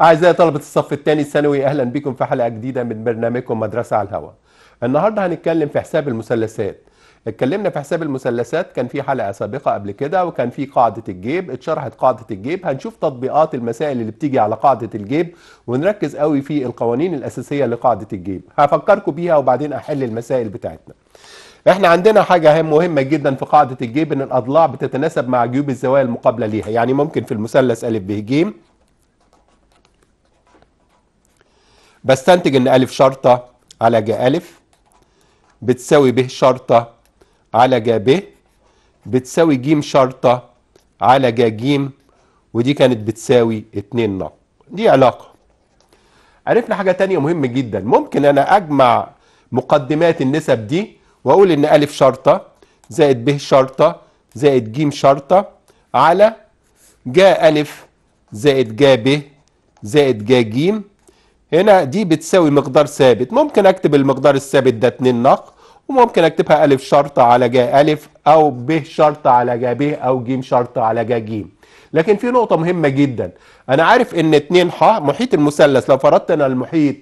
أعزائي طلبة الصف الثاني الثانوي أهلا بكم في حلقة جديدة من برنامجكم مدرسة على الهواء. النهارده هنتكلم في حساب المثلثات. اتكلمنا في حساب المثلثات كان في حلقة سابقة قبل كده وكان في قاعدة الجيب، اتشرحت قاعدة الجيب، هنشوف تطبيقات المسائل اللي بتيجي على قاعدة الجيب ونركز قوي في القوانين الأساسية لقاعدة الجيب. هفكركم بيها وبعدين أحل المسائل بتاعتنا. احنا عندنا حاجة مهمة جدا في قاعدة الجيب ان الاضلاع بتتناسب مع جيوب الزوايا المقابلة ليها، يعني ممكن في المثلث ا ب ج بستنتج ان ا شرطة على ج ا بتساوي ب شرطة على ج ب بتساوي ج شرطة على ج ج ودي كانت بتساوي 2 ن دي علاقة عرفنا حاجة تانية مهمة جدا ممكن أنا أجمع مقدمات النسب دي وأقول إن ا شرطة زائد ب شرطة زائد ج شرطة على جا ا زائد جا ب زائد جا ج هنا دي بتساوي مقدار ثابت ممكن اكتب المقدار الثابت ده 2 نق وممكن اكتبها الف شرط على جا الف او ب شرط على جا ب او ج شرط على جا ج لكن في نقطه مهمه جدا انا عارف ان 2 ح محيط المثلث لو فرضت انا المحيط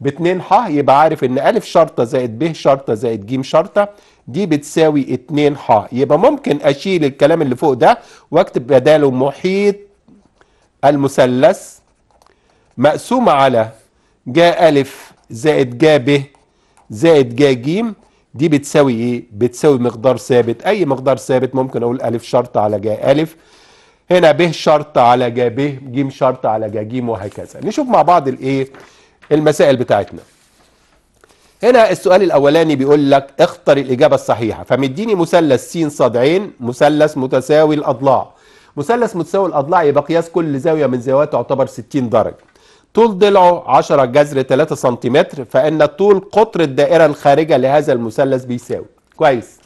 ب 2 ح يبقى عارف ان الف شرطه زائد ب شرطه زائد ج شرطه دي بتساوي 2 ح يبقى ممكن اشيل الكلام اللي فوق ده واكتب بداله محيط المثلث مقسومه على جا ألف زائد جا ب زائد جا ج دي بتساوي إيه؟ بتساوي مقدار ثابت أي مقدار ثابت ممكن أقول ألف شرط على جا ألف هنا ب شرط على جا ب ج شرط على جا ج وهكذا نشوف مع بعض الإيه؟ المسائل بتاعتنا هنا السؤال الاولاني بيقول لك اختر الاجابه الصحيحه فمديني مثلث س ص ع مثلث متساوي الاضلاع مثلث متساوي الاضلاع يبقى قياس كل زاويه من زاوياته تعتبر 60 درجه طول ضلعه 10 جذر 3 سنتيمتر فإن طول قطر الدائرة الخارجة لهذا المثلث بيساوي كويس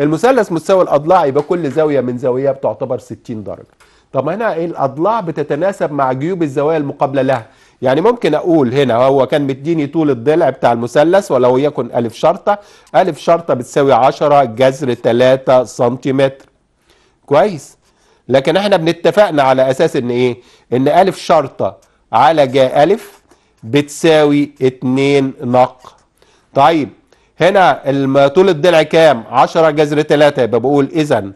المثلث متساوي الأضلاع يبقى كل زاوية من زاوية بتعتبر 60 درجة طب هنا إيه الأضلاع بتتناسب مع جيوب الزوايا المقابلة لها يعني ممكن أقول هنا هو كان مديني طول الضلع بتاع المثلث ولو يكن ألف شرطة ألف شرطة بتساوي 10 جذر 3 سنتيمتر كويس لكن احنا بنتفقنا على أساس إن إيه؟ إن ألف شرطة على جا ألف بتساوي 2 نق طيب هنا طول الضلع كام 10 جذر 3 يبقى بقول إذا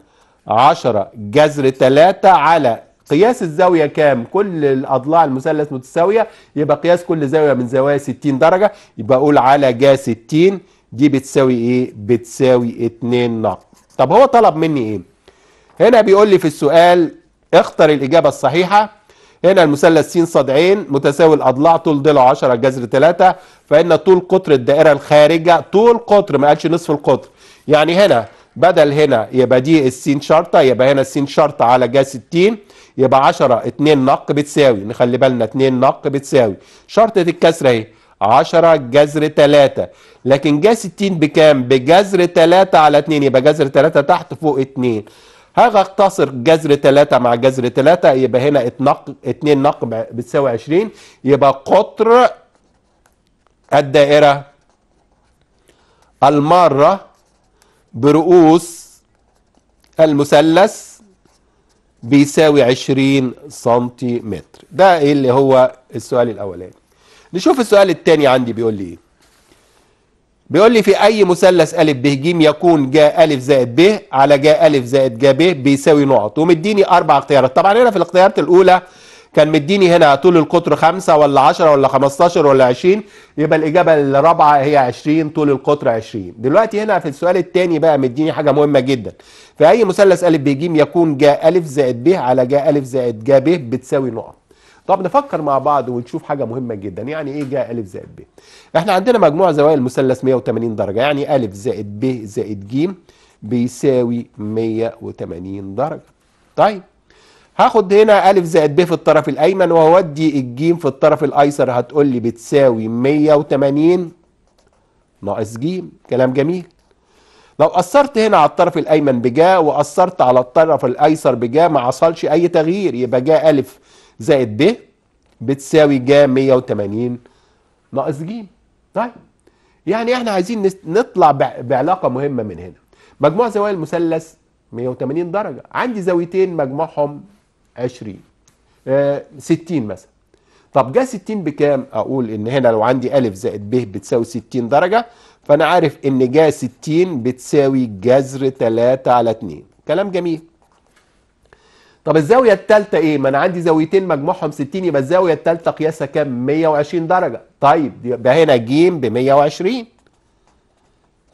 10 جذر 3 على قياس الزاوية كام كل الأضلاع المثلث متساوية يبقى قياس كل زاوية من زوايا 60 درجة يبقى أقول على جا 60 دي بتساوي إيه بتساوي 2 نق طب هو طلب مني إيه هنا بيقول لي في السؤال اختر الإجابة الصحيحة هنا المثلث س ص ع متساوي الاضلاع طول ضلع 10 جذر 3 فان طول قطر الدائره الخارجه طول قطر ما قالش نصف القطر يعني هنا بدل هنا يبقى دي السين شرطه يبقى هنا السين شرطه على جا 60 يبقى 10 2 نق بتساوي نخلي بالنا 2 نق بتساوي شرطه الكسره اهي 10 جذر 3 لكن جا 60 بكام؟ بجذر 3 على 2 يبقى جذر 3 تحت فوق 2 هاجي جذر 3 مع جذر 3 يبقى هنا 2 نقب بتساوي 20 يبقى قطر الدائرة المارة برؤوس المثلث بيساوي 20 سنتيمتر ده اللي هو السؤال الاولاني نشوف السؤال الثاني عندي بيقول لي ايه بيقول لي في اي مثلث ا ب ج يكون جا ا زائد ب على جا ا زائد جا ب بيساوي نقط ومديني اربع اختيارات طبعا هنا في الاختيارات الاولى كان مديني هنا طول القطر 5 ولا 10 ولا 15 ولا 20 يبقى الاجابه الرابعه هي 20 طول القطر 20 دلوقتي هنا في السؤال الثاني بقى مديني حاجه مهمه جدا في اي مثلث ا ب ج يكون جا ا زائد ب على جا ا زائد جا ب بتساوي نقط طب نفكر مع بعض ونشوف حاجة مهمة جدا يعني ايه جاء أ زائد ب احنا عندنا مجموع زوايا المثلث 180 درجة يعني أ زائد ب زائد ج بيساوي 180 درجة طيب هاخد هنا أ زائد ب في الطرف الأيمن وأودي الجيم في الطرف الأيسر هتقول لي بتساوي 180 ناقص ج كلام جميل لو قصرت هنا على الطرف الأيمن بجا وقصرت على الطرف الأيسر بجا ما حصلش أي تغيير يبقى جا أ زائد ب بتساوي ج 180 ناقص ج طيب يعني احنا عايزين نطلع بعلاقه مهمه من هنا مجموع زوايا المثلث 180 درجه عندي زاويتين مجموعهم 20 آه 60 مثلا طب جا 60 بكام اقول ان هنا لو عندي ا زائد ب بتساوي 60 درجه فانا عارف ان جا 60 بتساوي جذر 3 على 2 كلام جميل طب الزاوية الثالثة ايه؟ ما انا عندي زاويتين مجموعهم 60 يبقى الزاوية الثالثة قياسها كام؟ 120 درجة. طيب يبقى هنا ج ب 120.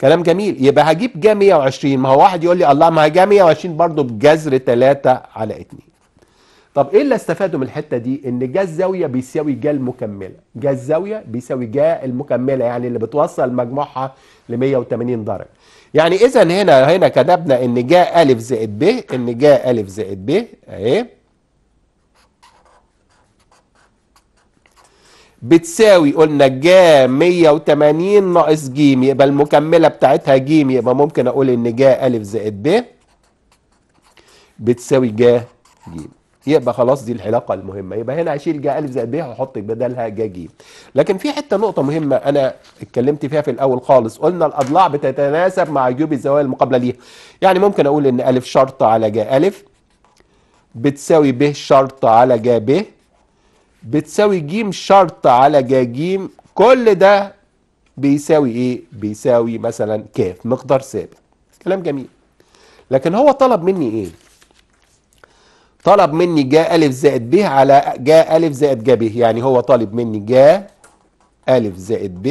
كلام جميل يبقى هجيب ج 120 ما هو واحد يقول لي الله ما ج 120 برضه بجذر 3 على 2. طب ايه اللي استفادوا من الحتة دي؟ ان ج الزاوية بيساوي ج المكملة. ج الزاوية بيساوي ج المكملة يعني اللي بتوصل مجموعها ل 180 درجة. يعني اذا هنا هنا كتبنا ان جاء الف زائد ب ان جاء الف زائد ب اهي بتساوي قلنا جا 180 ناقص ج يبقى المكمله بتاعتها ج يبقى ممكن اقول ان جا ا زائد ب بتساوي جا ج يبقى خلاص دي العلاقه المهمه يبقى هنا هشيل جا ا زائد ب واحط بدلها جا ج لكن في حته نقطه مهمه انا اتكلمت فيها في الاول خالص قلنا الاضلاع بتتناسب مع جيوب الزوايا المقابله ليها يعني ممكن اقول ان الف شرط على جا الف بتساوي ب شرط على جا ب بتساوي ج شرط على جا ج كل ده بيساوي ايه بيساوي مثلا كاف مقدار ثابت كلام جميل لكن هو طلب مني ايه طلب مني جا الف زائد ب على جا الف زائد جا ب يعني هو طالب مني جا ألف زائد ب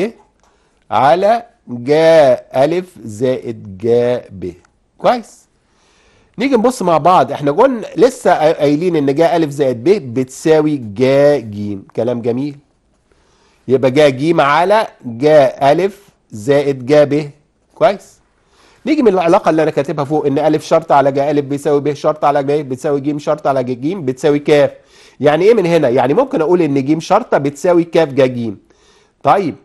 على جا ألف زائد جا ب كويس نيجي نبص مع بعض احنا قلنا لسه قايلين ان جا ألف زائد ب بتساوي جا ج كلام جميل يبقى جا ج على جا ألف زائد جا ب كويس نيجي من العلاقه اللي انا كاتبها فوق ان الف شرط على جا الف بيساوي ب شرط على ب بتساوي ج شرط على جا ج بتساوي كاف يعني ايه من هنا يعني ممكن اقول ان ج شرطه بتساوي كاف جا جيم طيب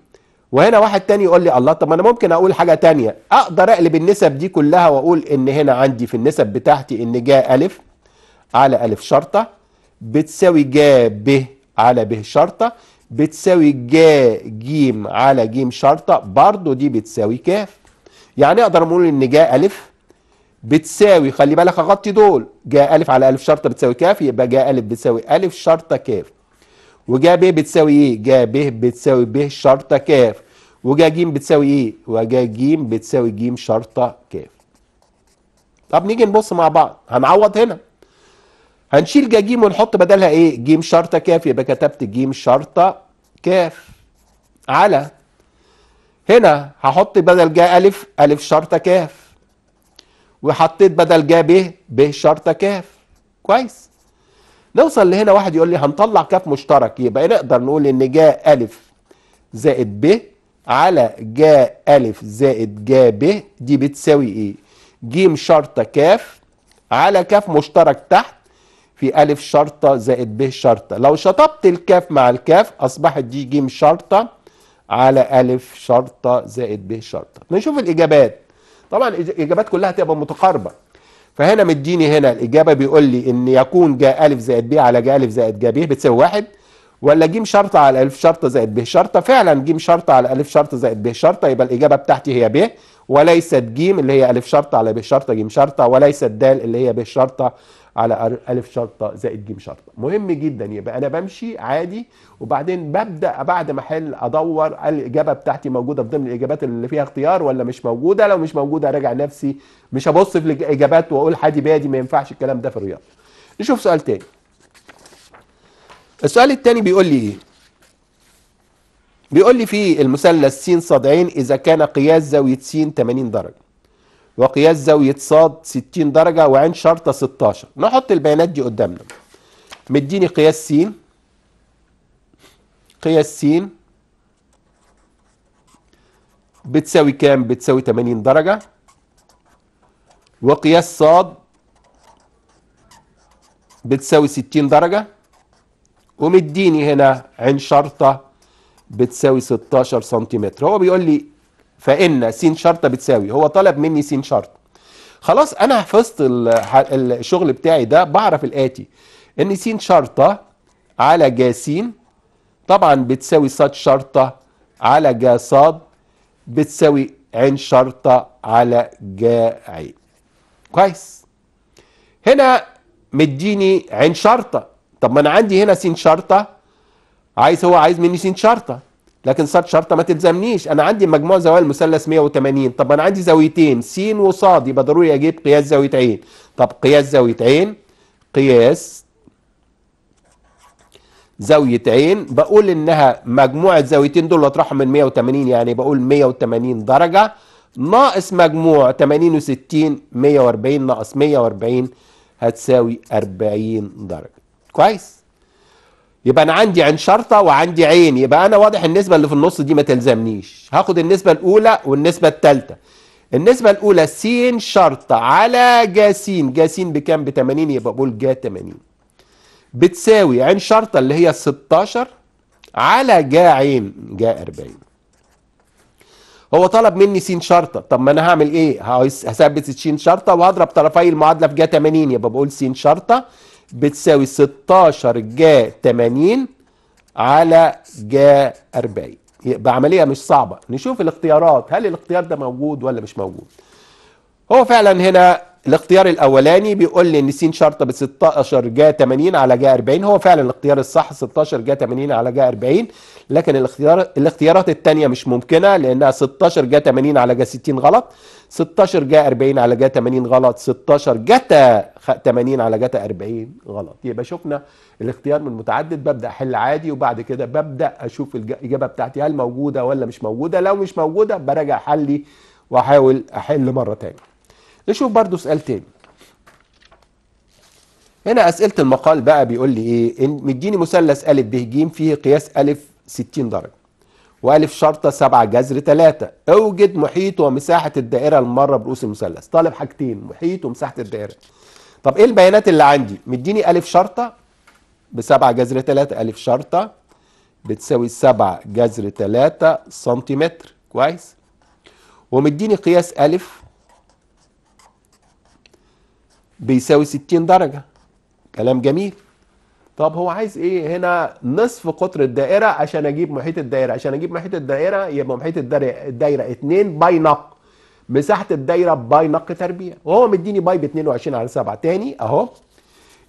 وهنا واحد تاني يقول لي الله طب ما انا ممكن اقول حاجه تانية اقدر اقلب النسب دي كلها واقول ان هنا عندي في النسب بتاعتي ان جا الف على الف شرطه بتساوي جا ب على ب شرطه بتساوي جا ج على ج شرطه برضو دي بتساوي كاف يعني اقدر اقول ان جا الف بتساوي خلي بالك اغطي دول جا الف على الف شرطه بتساوي كاف يبقى جا الف بتساوي الف شرطه كاف وجا ب بتساوي ايه جا ب بتساوي ب شرطه كاف وجا ج بتساوي ايه وجا ج بتساوي ج شرطه كاف طب نيجي نبص مع بعض هنعوض هنا هنشيل جا ج ونحط بدلها ايه ج شرطه كاف يبقى كتبت ج شرطه كاف على هنا هحط بدل جا ألف ألف شرطة كاف وحطيت بدل جا ب ب شرطة كاف كويس نوصل لهنا واحد يقول لي هنطلع كاف مشترك يبقى نقدر نقول ان جا ألف زائد ب على جا ألف زائد جا ب دي بتساوي ايه جيم شرطة كاف على كاف مشترك تحت في ألف شرطة زائد ب شرطة لو شطبت الكاف مع الكاف أصبحت دي جيم شرطة على ألف شرطة زائد ب شرطة نشوف الإجابات طبعا الإجابات كلها تبقى متقاربة فهنا مديني هنا الإجابة بيقول لي إن يكون جا ا زائد ب على جا ا زائد جا ب بتساوي واحد ولا ج شرطة على ألف شرطة زائد ب شرطة فعلا ج شرطة على ألف شرطة زائد ب شرطة يبقى الإجابة بتاعتي هي ب وليست ج اللي هي ألف شرطة على ب شرطة ج شرطة وليست د اللي هي ب شرطة على ألف شرطة زائد جيم شرطة مهم جدا يبقى أنا بمشي عادي وبعدين ببدأ بعد ما أحل أدور الإجابة بتاعتي موجودة في ضمن الإجابات اللي فيها اختيار ولا مش موجودة لو مش موجودة أراجع نفسي مش هبص في الإجابات وأقول حادي بادي ما ينفعش الكلام ده في الرياضة نشوف سؤال تاني السؤال التاني بيقول لي إيه بيقول لي في المثلث س ص ع إذا كان قياس زاوية س 80 درجة وقياس زاوية ص 60 درجة وعين شرطة 16 نحط البيانات دي قدامنا مديني قياس س قياس س بتساوي كام بتساوي 80 درجة وقياس ص بتساوي 60 درجة ومديني هنا عين شرطة بتساوي 16 سنتيمتر هو بيقول لي فإن س شرطة بتساوي هو طلب مني س شرط خلاص أنا حفظت الشغل بتاعي ده بعرف الآتي إن س شرطة على ج س طبعا بتساوي ص شرطة على ج ص بتساوي ع شرطة على ج ع كويس هنا مديني عين شرطة طب ما انا عندي هنا س شرطة عايز هو عايز مني س شرطة لكن صارت شرطه ما تلزمنيش انا عندي مجموع زوايا المثلث 180 طب انا عندي زاويتين س وص يبقى ضروري اجيب قياس زاويه عين طب قياس زاويه عين قياس زاويه عين بقول انها مجموعه زاويتين دول اطرحهم من 180 يعني بقول 180 درجه ناقص مجموع 80 و60 140 ناقص 140 هتساوي 40 درجه كويس يبقى انا عندي عين شرطه وعندي عين يبقى انا واضح النسبه اللي في النص دي ما تلزمنيش هاخد النسبه الاولى والنسبه الثالثه النسبه الاولى س شرطه على ج س ج س بكام ب 80 يبقى بقول ج 80 بتساوي عين شرطه اللي هي 16 على ج عين ج 40 هو طلب مني س شرطه طب ما انا هعمل ايه هثبت س شرطه وهضرب طرفي المعادله في ج 80 يبقى بقول س شرطه بتساوي 16 جا 80 على جا 40 يبقى عملية مش صعبة نشوف الاختيارات هل الاختيار ده موجود ولا مش موجود هو فعلا هنا الاختيار الاولاني بيقول لي ان س شرطه ب 16 جا 80 على جا 40 هو فعلا الاختيار الصح 16 جا 80 على جا 40 لكن الاختيار الاختيارات الثانيه مش ممكنه لانها 16 جا 80 على جا 60 غلط 16 جا 40 على جا 80 غلط 16 جتا 80 على جتا 40 غلط يبقى شفنا الاختيار من متعدد ببدا احل عادي وبعد كده ببدا اشوف الاجابه بتاعتي هل موجوده ولا مش موجوده لو مش موجوده براجع حلي واحاول احل مره تاني نشوف برضو سؤال تاني هنا اسئله المقال بقى بيقول لي ايه مديني مثلث ا ب ج فيه قياس ا 60 درجه والف شرطه سبعة جذر تلاتة اوجد محيط ومساحه الدائره المره برؤوس المثلث طالب حاجتين محيط ومساحه الدائره طب ايه البيانات اللي عندي مديني الف شرطه بسبعة جذر تلاتة الف شرطه بتساوي سبعة جذر تلاتة سنتيمتر كويس ومديني قياس الف بيساوي 60 درجه كلام جميل طب هو عايز ايه هنا نصف قطر الدائره عشان اجيب محيط الدائره عشان اجيب محيط الدائره يبقى محيط الدائره 2 باي نق مساحه الدائره باي نق تربيع وهو مديني باي ب 22 على 7 تاني اهو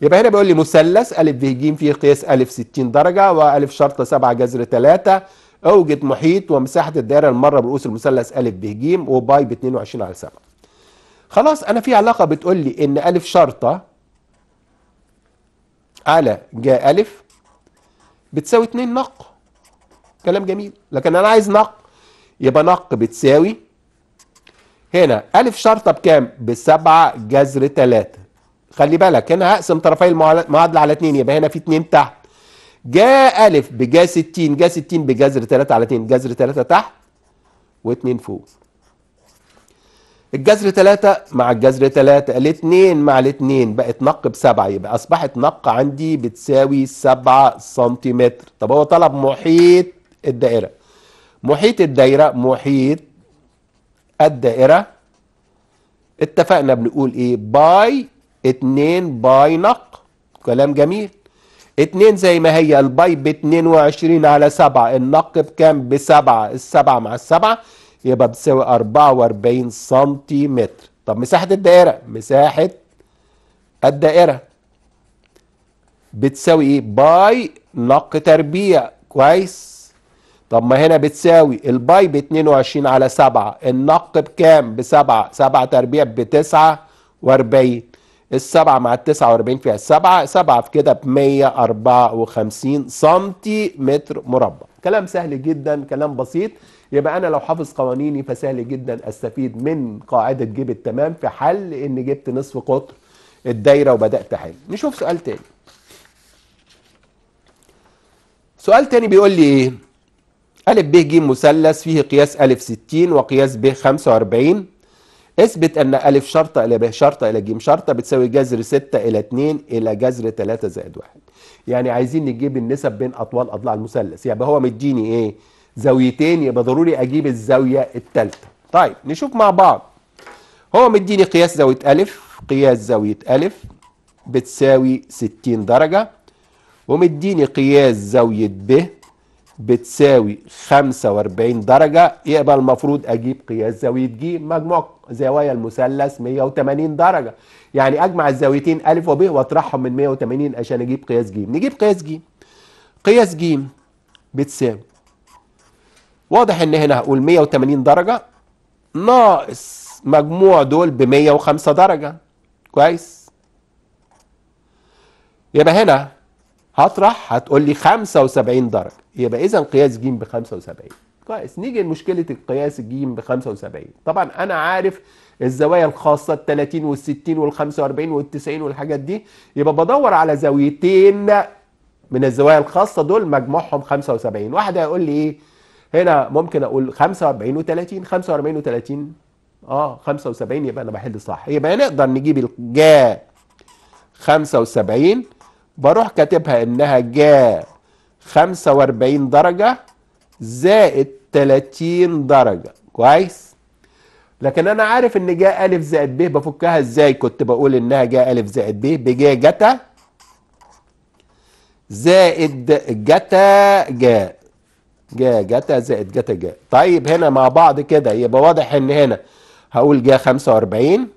يبقى هنا بيقول لي مثلث الف ب ج فيه قياس الف 60 درجه والف شرطه 7 جذر 3 اوجد محيط ومساحه الدائره المره برؤوس المثلث الف ب ج وباي ب 22 على 7 خلاص انا في علاقه بتقول لي ان الف شرطه على جا ألف بتساوي 2 نق كلام جميل لكن أنا عايز نق يبقى نق بتساوي هنا ألف شرطة بكام؟ بسبعة جذر تلاتة خلي بالك هنا هقسم طرفي المعادلة على 2 يبقى هنا في 2 تحت جا ألف بجا 60 جا 60 بجذر 3 على 2 جذر 3 تحت و2 فوق الجذر 3 مع الجذر 3 الاثنين مع الاثنين بقت نق بسبعة يبقى اصبحت نق عندي بتساوي 7 سنتيمتر طب هو طلب محيط الدائرة محيط الدائرة محيط الدائرة اتفقنا بنقول ايه باي 2 باي نق كلام جميل 2 زي ما هي الباي ب 22 على 7 النق بكام بسبعة السبعة مع السبعة يبقى بتساوي 44 سنتيمتر طب مساحة الدائرة مساحة الدائرة بتساوي ايه باي نق تربيع كويس طب ما هنا بتساوي الباي ب 22 على 7 النق بكام ب 7 7 تربيع ب 49 7 مع ال 49 فيها 7 سبعة في كده ب 154 سنتيمتر سنتي متر مربع كلام سهل جدا كلام بسيط يبقى انا لو حافظ قوانيني فسهل جدا استفيد من قاعده جيب التمام في حل ان جبت نصف قطر الدايره وبدات احل نشوف سؤال تاني سؤال تاني بيقول لي ايه ا ب ج مثلث فيه قياس ا 60 وقياس ب 45 اثبت أن ا شرطة إلى ب شرطة إلى ج شرطة بتساوي جذر 6 إلى 2 إلى جذر 3 زائد 1 يعني عايزين نجيب النسب بين أطوال أضلاع المثلث يعني هو مديني إيه زاويتين يبقى ضروري اجيب الزاويه الثالثه طيب نشوف مع بعض هو مديني قياس زاويه الف قياس زاويه الف بتساوي 60 درجه ومديني قياس زاويه ب بتساوي 45 درجة يبقى المفروض أجيب قياس زاوية ج مجموع زوايا المثلث 180 درجة يعني أجمع الزاويتين أ وب وأطرحهم من 180 عشان أجيب قياس ج نجيب قياس ج قياس ج بتساوي واضح ان هنا هقول 180 درجة ناقص مجموع دول ب 105 درجة كويس يبقى هنا هطرح هتقول لي 75 درجة يبقى اذا قياس ج ب 75 كويس نيجي لمشكلة القياس ج ب 75 طبعا انا عارف الزوايا الخاصة ال 30 وال 60 وال 45 وال 90 والحاجات دي يبقى بدور على زاويتين من الزوايا الخاصة دول مجموعهم 75 واحد هيقول لي ايه هنا ممكن اقول 45 و30 45 و30 اه 75 يبقى انا بحل صح يبقى نقدر نجيب الجا 75 بروح كاتبها انها جا 45 درجه زائد 30 درجه كويس لكن انا عارف ان جا ا زائد ب بفكها ازاي كنت بقول انها جا ا زائد ب بجا جتا زائد جتا جا جا جتا زائد جتا جا طيب هنا مع بعض كده يبقى واضح ان هنا هقول جا 45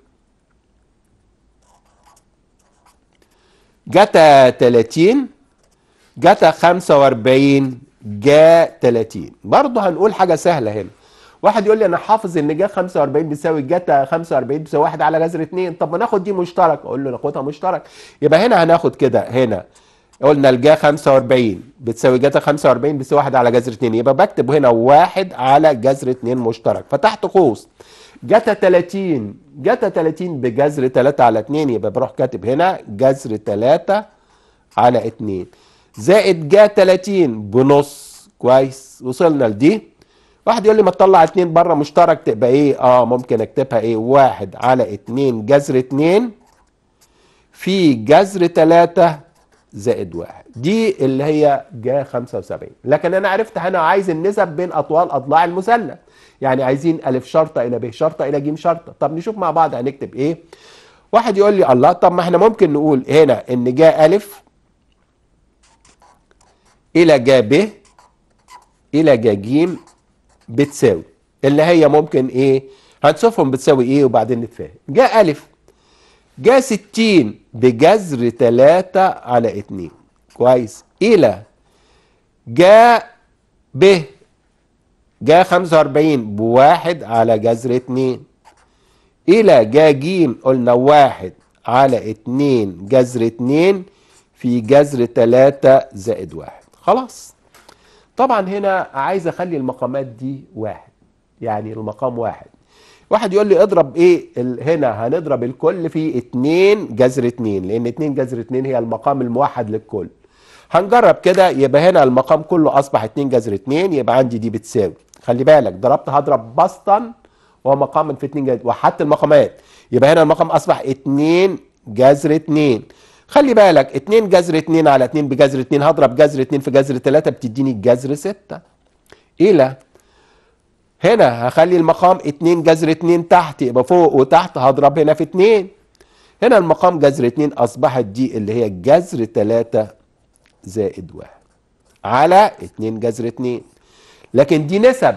جتا 30 جتا 45 جا 30 برضه هنقول حاجه سهله هنا واحد يقول لي انا حافظ ان جا 45 بيساوي جتا 45 بيساوي 1 على جذر 2 طب ما ناخد دي مشترك اقول له ناخدها مشترك يبقى هنا هناخد كده هنا قلنا الجا 45 بتساوي جتا 45 بتساوي 1 على جذر 2 يبقى بكتب هنا 1 على جذر 2 مشترك فتحت قوس جتا 30 جتا 30 بجذر 3 على 2 يبقى بروح كاتب هنا جذر 3 على 2 زائد جا 30 بنص كويس وصلنا لدي واحد يقول لي ما تطلع 2 بره مشترك تبقى ايه اه ممكن اكتبها ايه 1 على 2 جذر 2 في جذر 3 زائد واحد دي اللي هي جا 75 لكن انا عرفت انا عايز النسب بين اطوال اضلاع المثلث يعني عايزين الف شرطه الى ب شرطه الى ج شرطه طب نشوف مع بعض هنكتب ايه واحد يقول لي الله طب ما احنا ممكن نقول هنا ان جا الف الى جا ب الى جا ج بتساوي اللي هي ممكن ايه هنشوفهم بتساوي ايه وبعدين نتفاهم جا الف جا 60 بجذر 3 على 2 كويس إلى جا ب جا 45 بواحد على جذر 2 إلى جا ج قلنا واحد على 2 جذر 2 في جذر 3 زائد واحد خلاص طبعا هنا عايز أخلي المقامات دي واحد يعني المقام واحد واحد يقول لي اضرب ايه هنا هنضرب الكل في 2 جذر 2 لان 2 جذر 2 هي المقام الموحد للكل هنجرب كده يبقى هنا المقام كله اصبح 2 جذر 2 يبقى عندي دي بتساوي خلي بالك ضربت هضرب بسطا ومقاما في 2 جذر وحدت المقامات يبقى هنا المقام اصبح 2 جذر 2 خلي بالك 2 جذر 2 على 2 بجذر 2 هضرب جذر 2 في جذر 3 بتديني جذر 6 الى لا هنا هخلي المقام 2 جذر 2 تحت يبقى فوق وتحت هضرب هنا في 2 هنا المقام جذر 2 اصبحت دي اللي هي جذر 3 زائد 1 على 2 جذر 2 لكن دي نسب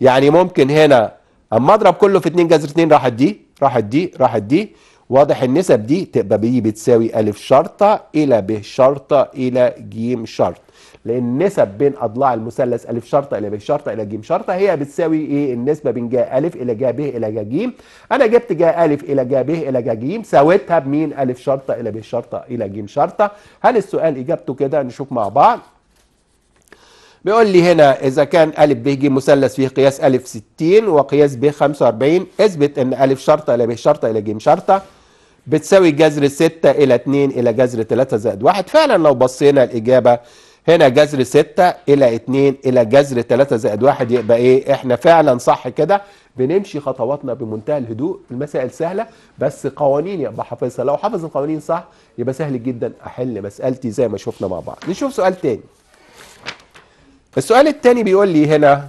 يعني ممكن هنا اما اضرب كله في 2 جذر 2 راحت دي راحت دي راحت دي واضح النسب دي تبقى بي بتساوي ا شرطه الى ب شرطه الى ج شرطه لان النسب بين اضلاع المثلث الف شرطه الى ب شرطه الى ج شرطه هي بتساوي ايه النسبه بين جا الف الى جا ب الى جا ج انا جبت جا الف الى جا ب الى جا ج ساويتها بمين الف شرطه الى ب شرطه الى ج شرطه هل السؤال اجابته كده نشوف مع بعض بيقول لي هنا إذا كان أ ب ج مثلث فيه قياس أ 60 وقياس ب 45 اثبت إن أ شرطة إلى ب شرطة إلى ج شرطة بتساوي جذر 6 إلى 2 إلى جذر 3 زائد 1 فعلا لو بصينا الإجابة هنا جذر 6 الى 2 الى جذر 3 زائد 1 يبقى ايه احنا فعلا صح كده بنمشي خطواتنا بمنتهى الهدوء المسائل سهله بس قوانين يبقى حافظها لو حافظ القوانين صح يبقى سهل جدا احل مسالتي زي ما شفنا مع بعض نشوف سؤال تاني السؤال التاني بيقول لي هنا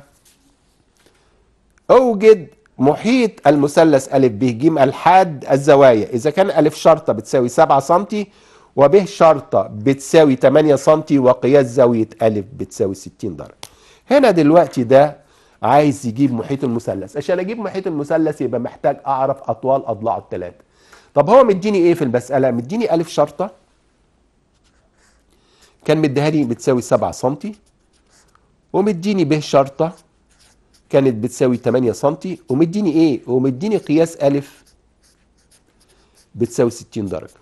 اوجد محيط المثلث ا ب ج الحاد الزوايا اذا كان ا شرطه بتساوي 7 سم وبه شرطة بتساوي 8 سم وقياس زاوية أ بتساوي 60 درجة هنا دلوقتي ده عايز يجيب محيط المثلث عشان اجيب محيط المثلث يبقى محتاج اعرف اطوال اضلاعه الثلاثه طب هو مديني ايه في المساله مديني أ شرطه كان مديها لي بتساوي 7 سم ومديني ب شرطه كانت بتساوي 8 سم ومديني ايه ومديني قياس أ بتساوي 60 درجه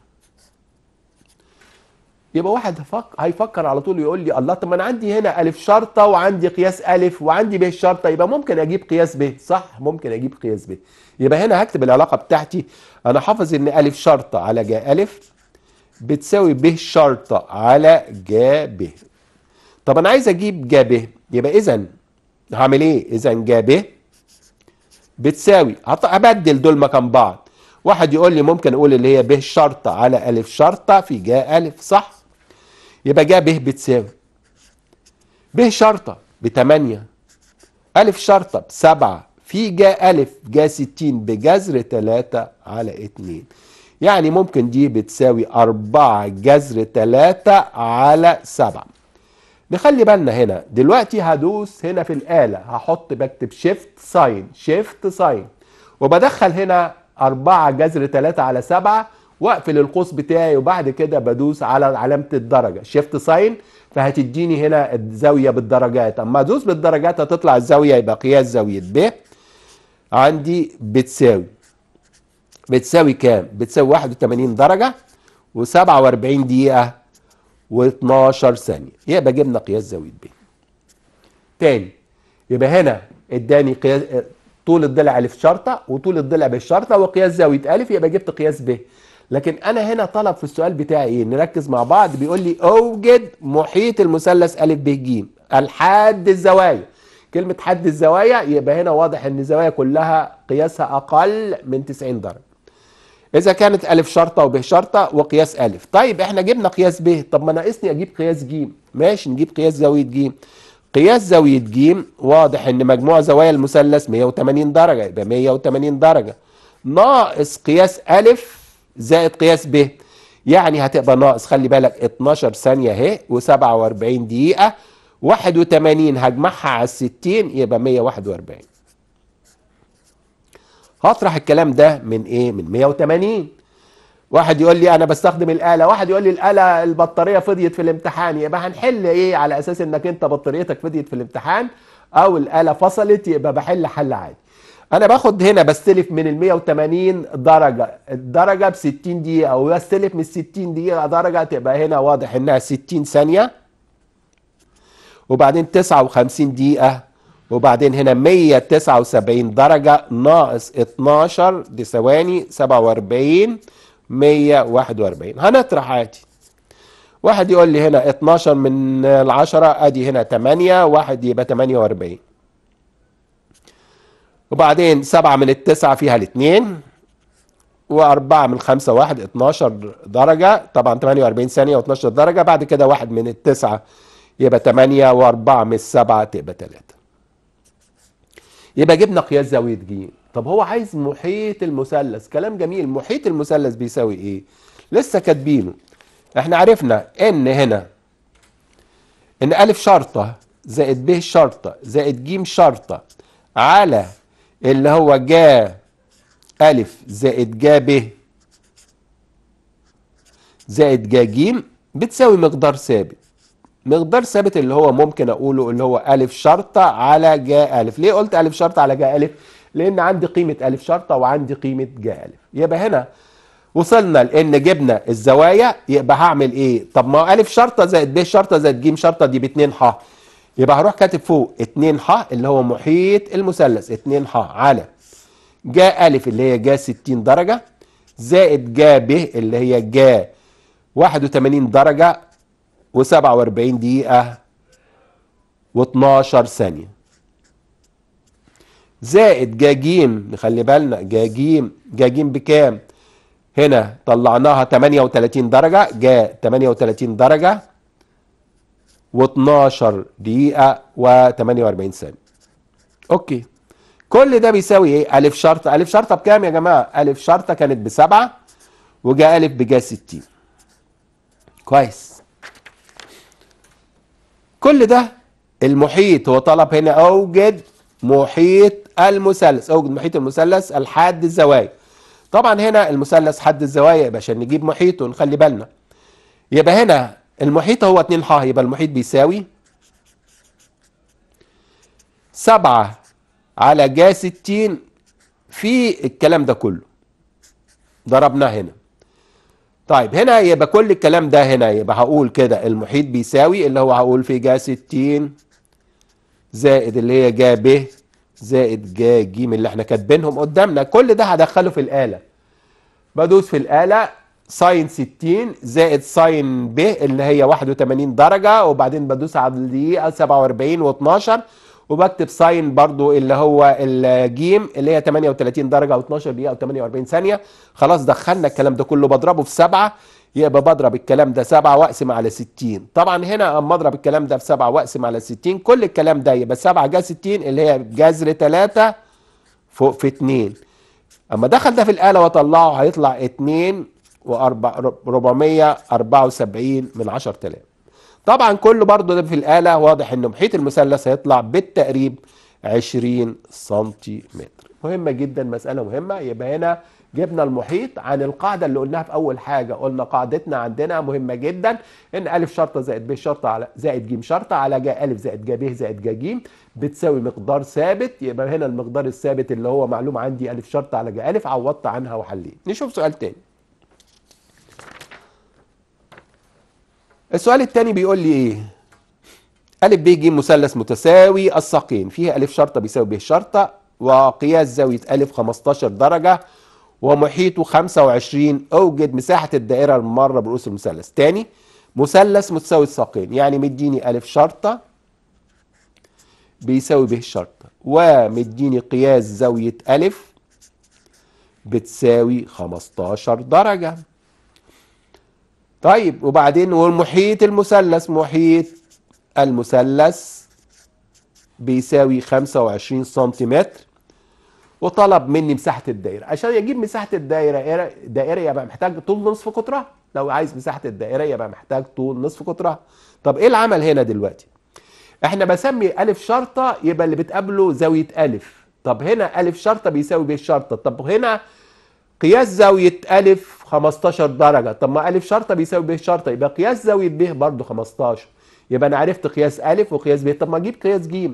يبقى واحد هفكر هيفكر على طول يقول لي الله طب ما انا عندي هنا الف شرطه وعندي قياس الف وعندي ب شرطه يبقى ممكن اجيب قياس ب صح ممكن اجيب قياس ب يبقى هنا هكتب العلاقه بتاعتي انا حافظ ان الف شرطه على جا الف بتساوي ب شرطه على جا ب طب انا عايز اجيب جا ب يبقى اذا هعمل ايه اذا جا ب بتساوي ابدل دول مكان بعض واحد يقول لي ممكن اقول اللي هي ب شرطه على الف شرطه في جا الف صح يبقى جا ب بتساوي ب شرطه ب 8 ا شرطه ب 7 في جا ا جا 60 بجذر 3 على 2 يعني ممكن دي بتساوي 4 جذر 3 على 7 نخلي بالنا هنا دلوقتي هدوس هنا في الآلة هحط بكتب شيفت ساين شيفت ساين وبدخل هنا 4 جذر 3 على 7 واقفل القوس بتاعي وبعد كده بدوس على علامه الدرجه شيفت ساين فهتديني هنا الزاويه بالدرجات اما ادوس بالدرجات هتطلع الزاويه يبقى قياس زاويه ب عندي بتساوي بتساوي كام؟ بتساوي 81 درجه و47 دقيقه و12 ثانيه يبقى جبنا قياس زاويه ب. تاني يبقى هنا اداني قياس طول الضلع الف شرطه وطول الضلع بالشرطه وقياس زاويه ا يبقى جبت قياس ب. لكن انا هنا طلب في السؤال بتاعي ايه نركز مع بعض بيقول لي اوجد محيط المثلث ا ب ج الحاد الزوايا كلمة حد الزوايا يبقى هنا واضح ان الزوايا كلها قياسها اقل من 90 درجة اذا كانت ا شرطة وب شرطة وقياس ا طيب احنا جبنا قياس ب طب ما ناقصني اجيب قياس ج ماشي نجيب قياس زاوية ج قياس زاوية ج واضح ان مجموع زوايا المثلث 180 درجة يبقى 180 درجة ناقص قياس أ زائد قياس ب يعني هتبقى ناقص خلي بالك 12 ثانية اهي و47 دقيقة 81 هجمعها على ال 60 يبقى 141 هطرح الكلام ده من ايه؟ من 180 واحد يقول لي انا بستخدم الآلة واحد يقول لي الآلة البطارية فضيت في الامتحان يبقى هنحل ايه على اساس انك انت بطاريتك فضيت في الامتحان او الآلة فصلت يبقى بحل حل عادي انا باخد هنا بستلف من ال 180 درجه الدرجه ب 60 دقيقه وبستلف من 60 دقيقه درجه تبقى هنا واضح انها 60 ثانيه وبعدين 59 دقيقه وبعدين هنا 179 درجه ناقص 12 دي ثواني 47 141 هنطرح عادي واحد يقول لي هنا 12 من العشرة ادي هنا 8 واحد يبقى 48 وبعدين سبعة من التسعة فيها الاثنين وأربعة من خمسة واحد 12 درجة طبعا 48 ثانية و12 درجة بعد كده واحد من التسعة يبقى 8 وأربعة من السبعة تبقى 3 يبقى جبنا قياس زاوية ج طب هو عايز محيط المثلث كلام جميل محيط المثلث بيساوي ايه لسه كاتبينه احنا عرفنا ان هنا ان أ شرطة زائد ب شرطة زائد ج شرطة على اللي هو جا ألف زائد جا ب زائد جا ج بتساوي مقدار ثابت مقدار ثابت اللي هو ممكن أقوله اللي هو ألف شرطة على جا ألف ليه قلت ألف شرطة على جا ألف؟ لأن عندي قيمة ألف شرطة وعندي قيمة جا ألف يبقى هنا وصلنا لان جبنا الزوايا يبقى هعمل ايه طب ما الف شرطه زائد ب شرطه زائد ج شرطه دي باتنين ح يبقى هروح كاتب فوق 2 ح اللي هو محيط المثلث 2 ح على جا أ اللي هي جا 60 درجة زائد جا ب اللي هي جا 81 درجة و47 دقيقة و12 ثانية زائد جا ج نخلي بالنا جا ج جا ج بكام؟ هنا طلعناها 38 درجة جا 38 درجة و12 دقيقة و48 ثانية اوكي كل ده بيساوي ايه الف شرطة الف شرطة بكام يا جماعة الف شرطة كانت بسبعة وجا الف بجا 60 كويس كل ده المحيط هو طلب هنا اوجد محيط المثلث اوجد محيط المثلث الحاد الزوايا طبعا هنا المثلث حد الزوايا يبقى عشان نجيب محيطه ونخلي بالنا يبقى هنا المحيط هو 2 ح يبقى المحيط بيساوي 7 على جا 60 في الكلام ده كله ضربناه هنا طيب هنا يبقى كل الكلام ده هنا يبقى هقول كده المحيط بيساوي اللي هو هقول في جا 60 زائد اللي هي جا ب زائد جا ج اللي احنا كاتبينهم قدامنا كل ده هدخله في الآلة بدوس في الآلة ساين 60 زائد ساين ب اللي هي 81 درجة وبعدين بدوس على الدقيقة 47 و12 وبكتب ساين برضو اللي هو الجيم اللي هي 38 درجة و12 دقيقة و48 ثانية خلاص دخلنا الكلام ده كله بضربه في 7 يبقى بضرب الكلام ده 7 واقسم على 60 طبعا هنا اما اضرب الكلام ده في 7 واقسم على 60 كل الكلام ده يبقى 7 جا 60 اللي هي جذر 3 فوق في 2 اما دخل ده في الاله واطلعه هيطلع 2 474 من 10000 طبعا كله برضه ده في الآلة واضح ان محيط المثلث هيطلع بالتقريب 20 سنتيمتر مهمة جدا مسألة مهمة يبقى هنا جبنا المحيط عن القاعدة اللي قلناها في أول حاجة قلنا قاعدتنا عندنا مهمة جدا إن أ شرطة زائد ب شرطة على زائد ج شرطة على ج أ زائد ج ب زائد ج ج بتساوي مقدار ثابت يبقى هنا المقدار الثابت اللي هو معلوم عندي أ شرطة على ج أ عوضت عنها وحليت نشوف سؤال تاني السؤال الثاني بيقول لي ايه ا ب ج مثلث متساوي الساقين فيه الف شرطه بيساوي ب شرطه وقياس زاويه الف 15 درجه ومحيطه 25 اوجد مساحه الدائره المارة برؤوس المثلث تاني مثلث متساوي الساقين يعني مديني الف شرطه بيساوي ب شرطة ومديني قياس زاويه الف بتساوي 15 درجه طيب وبعدين والمحيط المثلث محيط المثلث بيساوي 25 سنتيمتر وطلب مني مساحة الدائرة عشان يجيب مساحة الدائرة إيه دائرة يبقى محتاج طول نصف قطرها لو عايز مساحة الدائرة يبقى محتاج طول نصف قطرها طب ايه العمل هنا دلوقتي احنا بسمي ألف شرطة يبقى اللي بتقابله زاوية ألف طب هنا ألف شرطة بيساوي ب شرطة طب هنا قياس زاوية ألف 15 درجة طب ما ألف شرطة بيساوي ب شرطة يبقى قياس زاوية ب برضه 15 يبقى أنا عرفت قياس ألف وقياس ب طب ما أجيب قياس ج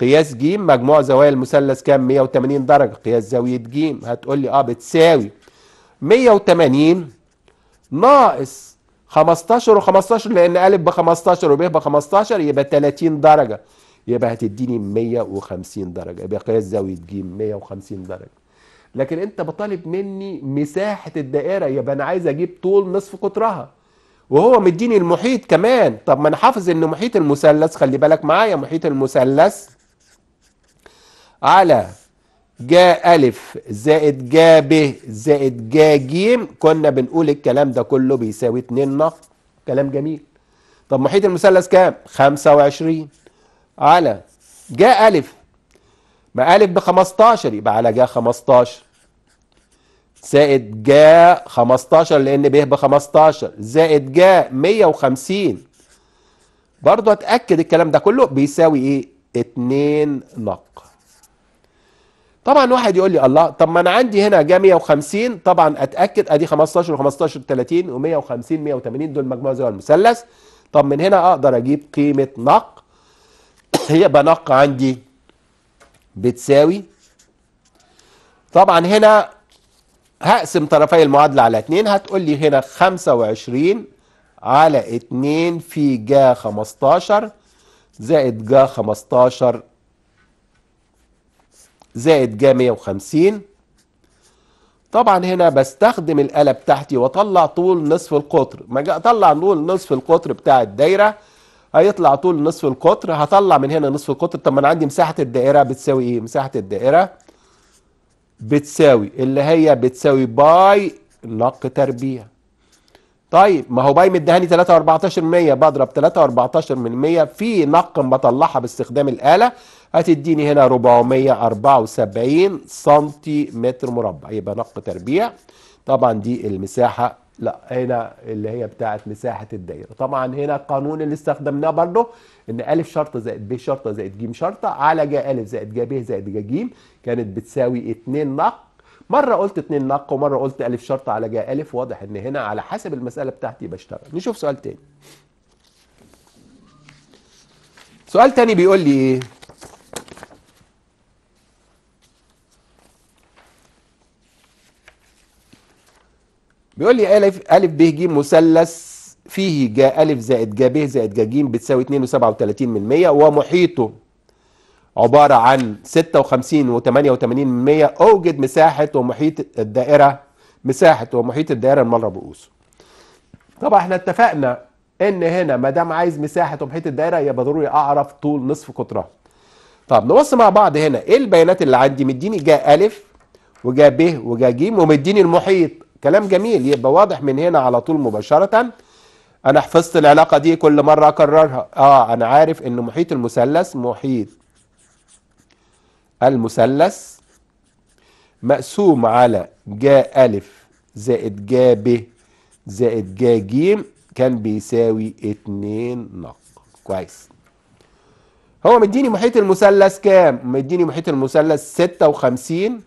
قياس ج مجموع زوايا المثلث كام 180 درجة قياس زاوية ج هتقول لي أه بتساوي 180 ناقص 15 و15 لأن ألف ب 15 وب ب 15 يبقى 30 درجة يبقى هتديني 150 درجة يبقى قياس زاوية ج 150 درجة لكن انت بطالب مني مساحه الدائره يبقى انا عايز اجيب طول نصف قطرها وهو مديني المحيط كمان طب ما انا حافظ ان محيط المثلث خلي بالك معايا محيط المثلث على جا ألف زائد جا ب زائد جا جيم كنا بنقول الكلام ده كله بيساوي 2 نقط كلام جميل طب محيط المثلث كام 25 على جا ألف ما ألف ب 15 يبقى على جا 15 زائد جا 15 لأن ب ب 15 زائد جا 150 برضه أتأكد الكلام ده كله بيساوي إيه؟ 2 نق طبعا واحد يقول لي الله طب ما انا عندي هنا جا 150 طبعا اتاكد ادي 15 و15 30 و150 180 دول مجموع زي المثلث طب من هنا اقدر اجيب قيمه نق يبقى نق عندي بتساوي طبعا هنا هقسم طرفي المعادلة على اتنين هتقول لي هنا 25 على اتنين في جا 15 زائد جا 15 زائد جا 150 طبعا هنا بستخدم الآلة بتاعتي واطلع طول نصف القطر ما اطلع طول نصف القطر بتاع الدايرة هيطلع طول نصف القطر هطلع من هنا نصف القطر طب ما انا عندي مساحه الدائره بتساوي ايه مساحه الدائره بتساوي اللي هي بتساوي باي نق تربيع طيب ما هو باي مدهاني 3.14% بضرب 3.14% في نق بطلعها باستخدام الآلة هتديني هنا 474 سنتي متر مربع يبقى نق تربيع طبعا دي المساحة لا هنا اللي هي بتاعت مساحة الدايرة طبعا هنا القانون اللي استخدمناه برضه ان أ شرطة زائد ب شرطة زائد ج شرطة على جا أ زائد جا ب زائد جا ج كانت بتساوي 2 نق مرة قلت 2 نق ومرة قلت أ شرطة على جا أ واضح ان هنا على حسب المسألة بتاعتي بشتغل نشوف سؤال تاني سؤال تاني بيقول لي ايه بيقول لي ألف, ألف ب ج مثلث فيه جا ألف زائد جا ب زائد جا ج بتساوي 2.37 من 100 ومحيطه عبارة عن 56 و88 من 100 أوجد مساحة ومحيط الدائرة مساحة ومحيط الدائرة المرة رؤوسه طبعا احنا اتفقنا ان هنا ما دام عايز مساحه ومحيط الدايره يبقى ضروري اعرف طول نصف قطرها. طب نبص مع بعض هنا ايه البيانات اللي عندي مديني جا الف وجا ب وجا ج ومديني المحيط كلام جميل يبقى واضح من هنا على طول مباشرة انا حفظت العلاقة دي كل مرة اكررها اه انا عارف ان محيط المثلث محيط المثلث مقسوم على جا الف زائد جا ب زائد جا ج كان بيساوي اتنين نق كويس هو مديني محيط المثلث كام مديني محيط المثلث ستة وخمسين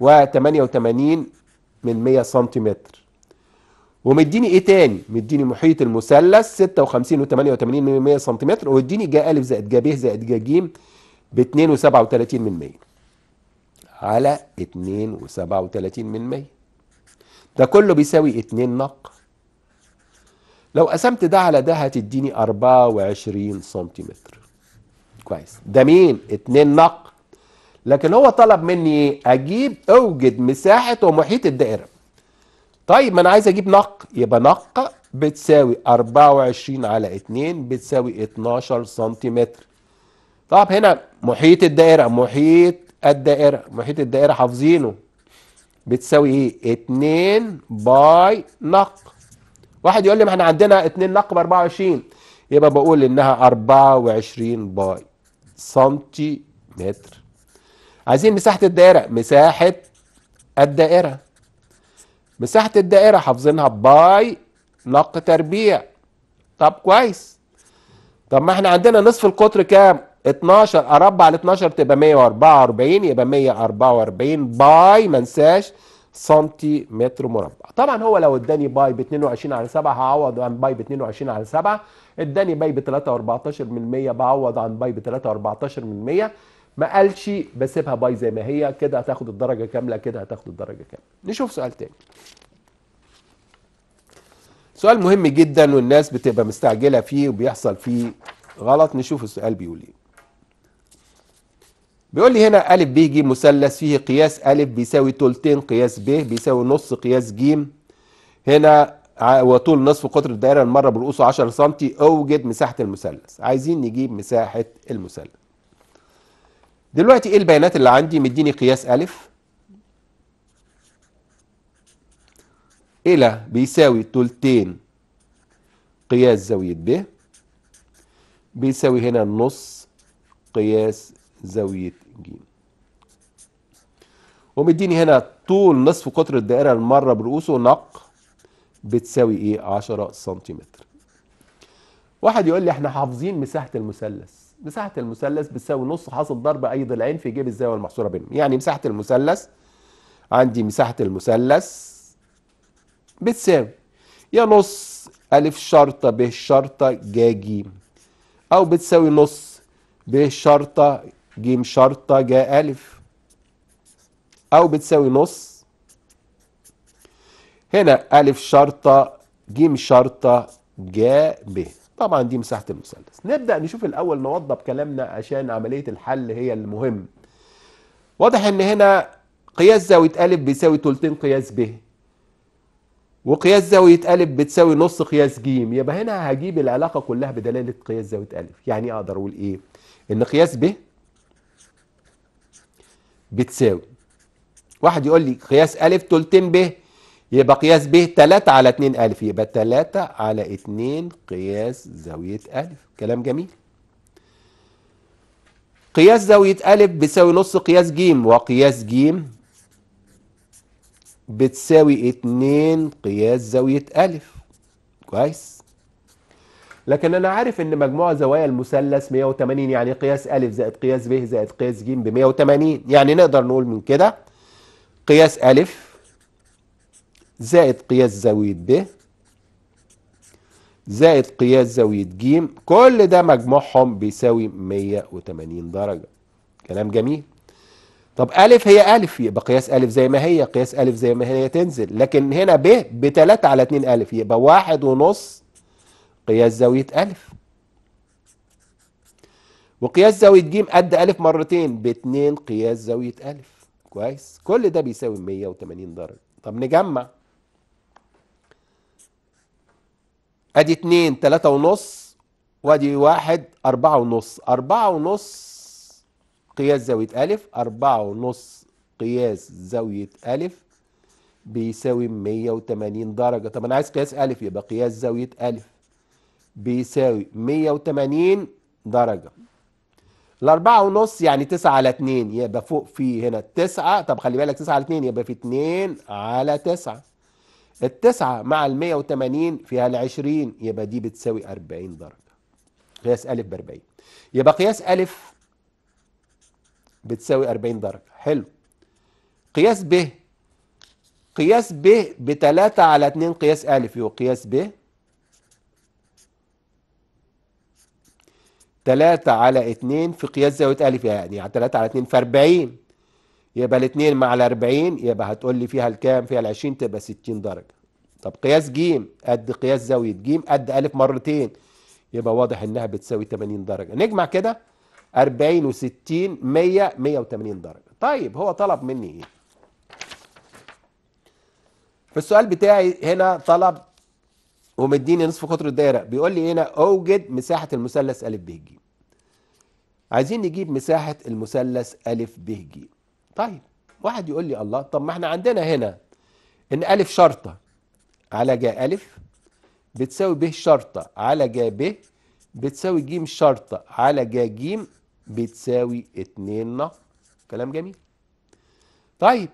و 88 من 100 سنتيمتر ومديني ايه تاني مديني محيط المثلث 56 و88 من 100 سنتيمتر ويديني جا ا زائد جا ب زائد جا ج ب 2.37 من 100 على 2.37 من 100 ده كله بيساوي 2 نق لو قسمت ده على ده هتديني 24 سنتيمتر كويس ده مين 2 نق لكن هو طلب مني اجيب اوجد مساحه ومحيط الدائره طيب ما انا عايز اجيب نق يبقى نق بتساوي 24 على 2 بتساوي 12 سنتيمتر طب هنا محيط الدائره محيط الدائره محيط الدائره حافظينه بتساوي ايه 2 باي نق واحد يقول لي ما احنا عندنا 2 نق ب 24 يبقى بقول انها 24 باي سنتيمتر عايزين مساحة الدائرة مساحة الدائرة مساحة الدائرة حافظينها باي نق تربيع طب كويس طب ما احنا عندنا نصف القطر كام 12 اربع على 12 تبقى 144 يبقى 144 باي ما انساش سنتيمتر مربع طبعا هو لو اداني باي ب 22 على 7 هعوض عن باي ب 22 على 7 اداني باي ب 3 14 من 100 بعوض عن باي ب 3 14 من 100 ما قالش بسيبها باي زي ما هي كده هتاخد الدرجه كامله كده هتاخد الدرجه كامله نشوف سؤال تاني سؤال مهم جدا والناس بتبقى مستعجله فيه وبيحصل فيه غلط نشوف السؤال بيقول ايه بيقول لي هنا أ ب ج مثلث فيه قياس أ بيساوي تلتين قياس ب بيساوي نص قياس ج هنا وطول نصف قطر الدائرة المرة بالقوس 10 سم أوجد مساحة المثلث عايزين نجيب مساحة المثلث دلوقتي ايه البيانات اللي عندي مديني قياس ألف إلى بيساوي تلتين قياس زاوية ب بيساوي هنا نص قياس زاوية ج ومديني هنا طول نصف قطر الدائرة المرة برؤوسه نق بتساوي ايه 10 سنتيمتر واحد يقول لي احنا حافظين مساحة المثلث مساحه المثلث بتساوي نص حاصل ضرب اي ضلعين في جيب الزاويه المحصوره بينهم يعني مساحه المثلث عندي مساحه المثلث بتساوي يا نص أ شرطة ب شرطة جا جيم أو بتساوي نص ب شرطة ج شرطة جا أ أو بتساوي نص هنا أ شرطة ج شرطة جا ب طبعا دي مساحة المثلث نبدأ نشوف الأول نوضب كلامنا عشان عملية الحل هي المهم واضح ان هنا قياس زاوية أ بيساوي تلتين قياس ب وقياس زاوية أ بتساوي نص قياس ج يبقى هنا هجيب العلاقة كلها بدلالة قياس زاوية أ يعني أقدر أقول إيه؟ إن قياس ب بتساوي واحد يقول لي قياس أ تلتين ب يبقى قياس ب 3 على 2 ألف يبقى 3 على 2 قياس زاوية ألف كلام جميل قياس زاوية ألف بيساوي نص قياس ج وقياس ج بتساوي 2 قياس زاوية ألف كويس لكن أنا عارف إن مجموع زوايا المثلث 180 يعني قياس ألف زائد قياس ب زائد قياس ج ب 180 يعني نقدر نقول من كده قياس ألف زائد قياس زاوية ب زائد قياس زاوية ج كل ده مجموعهم بيساوي 180 درجة كلام جميل طب أ هي أ يبقى قياس أ زي ما هي قياس أ زي ما هي تنزل لكن هنا ب بتلاتة على 2 أ يبقى واحد ونص قياس زاوية أ وقياس زاوية ج قد أ مرتين باتنين قياس زاوية أ كويس كل ده بيساوي 180 درجة طب نجمع ادي اتنين تلاتة ونص وادي واحد اربعة ونص اربعة ونص قياس زاوية الف اربعة ونص قياس زاوية الف بيساوي مية وتمانين درجة طب انا عايز قياس الف يبقى قياس زاوية الف بيساوي مية وتمانين درجة الأربعة ونص يعني تسعة على اتنين يبقى فوق في هنا تسعة طب خلي بالك تسعة على اتنين يبقى في اتنين على تسعة التسعة مع المية وتمانين فيها العشرين يبقى دي بتساوي أربعين درجة قياس ألف بأربعين يبقى قياس ألف بتساوي أربعين درجة حلو قياس ب قياس ب بتلاتة على اتنين قياس ألف يبقى قياس ب تلاتة على اتنين في قياس زاوية ألف يعني تلاتة على اتنين في أربعين يبقى الاثنين مع الاربعين يبقى هتقول لي فيها الكام فيها العشرين تبقى ستين درجة طب قياس جيم قد قياس زاوية جيم قد ألف مرتين يبقى واضح إنها بتساوي 80 درجة نجمع كده 40 و 60 100 180 درجة طيب هو طلب مني إيه؟ في السؤال بتاعي هنا طلب ومديني نصف قطر الدايرة بيقول لي هنا أوجد مساحة المثلث أ ب ج عايزين نجيب مساحة المثلث أ ب ج طيب واحد يقول لي الله طب ما احنا عندنا هنا ان الف شرطه على جا الف بتساوي ب شرطه على جا ب بتساوي جيم شرطه على جا جيم بتساوي 2 ن كلام جميل طيب